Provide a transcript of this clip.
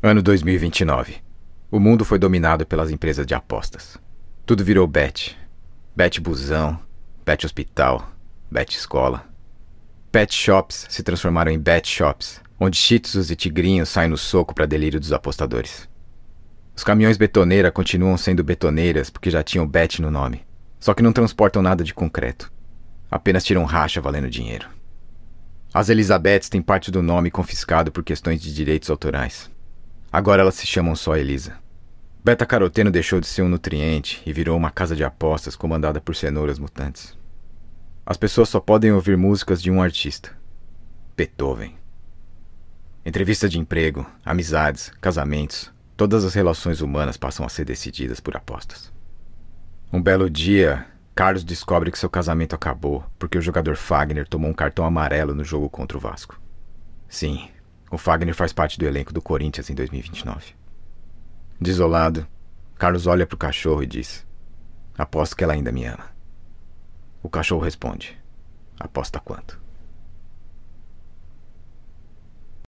Ano 2029. O mundo foi dominado pelas empresas de apostas. Tudo virou bet. Bet busão, bet hospital, bet escola. Pet shops se transformaram em bet shops, onde chitsus e tigrinhos saem no soco para delírio dos apostadores. Os caminhões betoneira continuam sendo betoneiras porque já tinham bet no nome, só que não transportam nada de concreto. Apenas tiram racha valendo dinheiro. As Elizabeths têm parte do nome confiscado por questões de direitos autorais. Agora elas se chamam só Elisa. Beta-caroteno deixou de ser um nutriente e virou uma casa de apostas comandada por cenouras mutantes. As pessoas só podem ouvir músicas de um artista: Beethoven. Entrevista de emprego, amizades, casamentos, todas as relações humanas passam a ser decididas por apostas. Um belo dia, Carlos descobre que seu casamento acabou porque o jogador Fagner tomou um cartão amarelo no jogo contra o Vasco. Sim, o Fagner faz parte do elenco do Corinthians em 2029. Desolado, Carlos olha para o cachorro e diz: Aposto que ela ainda me ama. O cachorro responde: Aposta quanto?